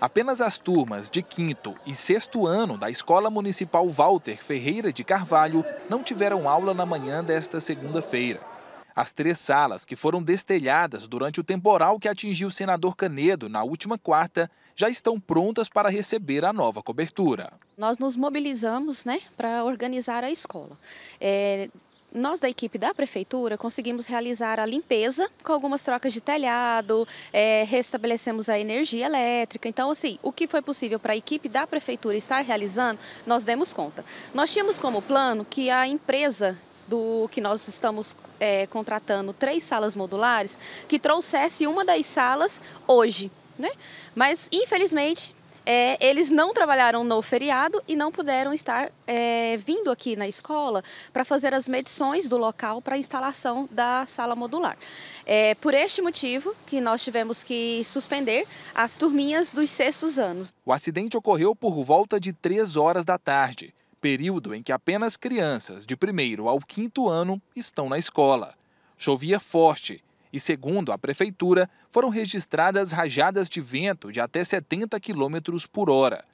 Apenas as turmas de quinto e sexto ano da Escola Municipal Walter Ferreira de Carvalho não tiveram aula na manhã desta segunda-feira. As três salas que foram destelhadas durante o temporal que atingiu o senador Canedo na última quarta já estão prontas para receber a nova cobertura. Nós nos mobilizamos né, para organizar a escola. É, nós da equipe da prefeitura conseguimos realizar a limpeza com algumas trocas de telhado, é, restabelecemos a energia elétrica. Então, assim, o que foi possível para a equipe da prefeitura estar realizando, nós demos conta. Nós tínhamos como plano que a empresa do que nós estamos é, contratando três salas modulares, que trouxesse uma das salas hoje. Né? Mas, infelizmente, é, eles não trabalharam no feriado e não puderam estar é, vindo aqui na escola para fazer as medições do local para a instalação da sala modular. É por este motivo que nós tivemos que suspender as turminhas dos sextos anos. O acidente ocorreu por volta de três horas da tarde, período em que apenas crianças de primeiro ao quinto ano estão na escola. Chovia forte e, segundo a prefeitura, foram registradas rajadas de vento de até 70 km por hora.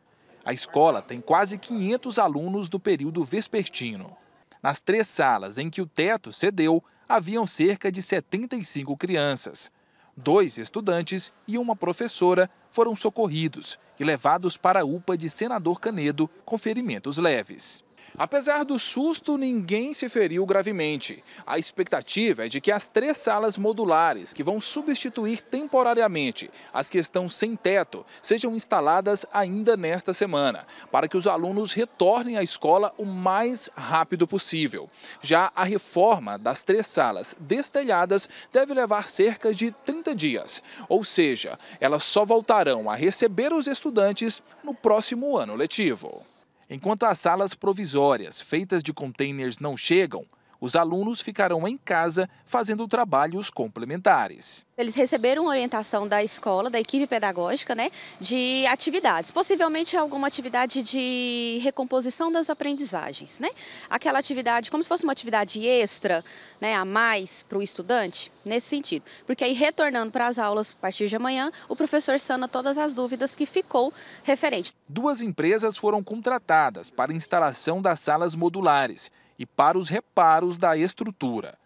A escola tem quase 500 alunos do período vespertino. Nas três salas em que o teto cedeu, haviam cerca de 75 crianças. Dois estudantes e uma professora foram socorridos e levados para a UPA de Senador Canedo com ferimentos leves. Apesar do susto, ninguém se feriu gravemente. A expectativa é de que as três salas modulares, que vão substituir temporariamente as que estão sem teto, sejam instaladas ainda nesta semana, para que os alunos retornem à escola o mais rápido possível. Já a reforma das três salas destelhadas deve levar cerca de 30 dias, ou seja, elas só voltarão a receber os estudantes no próximo ano letivo. Enquanto as salas provisórias, feitas de containers, não chegam, os alunos ficarão em casa fazendo trabalhos complementares. Eles receberam orientação da escola, da equipe pedagógica, né, de atividades, possivelmente alguma atividade de recomposição das aprendizagens, né? Aquela atividade, como se fosse uma atividade extra, né, a mais para o estudante, nesse sentido. Porque aí, retornando para as aulas a partir de amanhã, o professor sana todas as dúvidas que ficou referente. Duas empresas foram contratadas para a instalação das salas modulares e para os reparos da estrutura.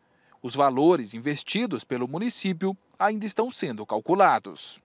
Os valores investidos pelo município ainda estão sendo calculados.